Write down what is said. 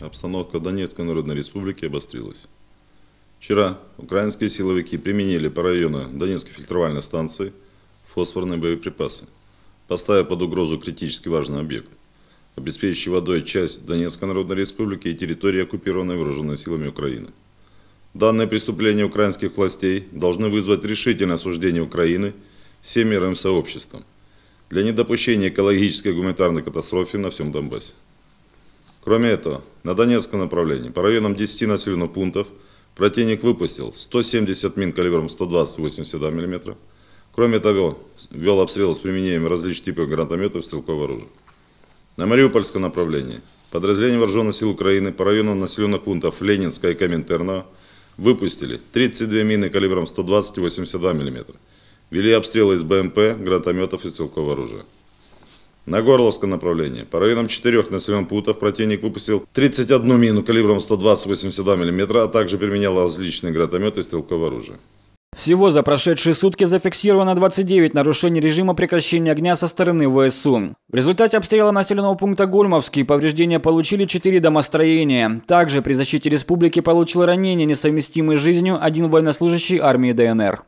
Обстановка в Донецкой Народной Республике обострилась. Вчера украинские силовики применили по району Донецкой фильтровальной станции фосфорные боеприпасы, поставив под угрозу критически важный объект, обеспечивающий водой часть Донецкой Народной Республики и территории, оккупированной вооруженными силами Украины. Данное преступление украинских властей должны вызвать решительное осуждение Украины всем мировым сообществом для недопущения экологической и гуманитарной катастрофы на всем Донбассе. Кроме этого, на Донецком направлении по районам 10 населенных пунктов противник выпустил 170 мин калибром 120-82 мм. Кроме того, вел обстрел с применением различных типов гранатометов и стрелкового оружия. На Мариупольском направлении подразделение вооруженных сил Украины по районам населенных пунктов Ленинская и Коминтерна выпустили 32 мины калибром 120-82 мм, вели обстрелы из БМП, гранатометов и стрелкового оружия. На Горловском направлении по районам четырех населенных пунктов противник выпустил 31 мину калибром 120-82 мм, а также применял различные гранатометы и стрелковое оружие. Всего за прошедшие сутки зафиксировано 29 нарушений режима прекращения огня со стороны ВСУ. В результате обстрела населенного пункта Гульмовский повреждения получили 4 домостроения. Также при защите республики получил ранения, несовместимые с жизнью, один военнослужащий армии ДНР.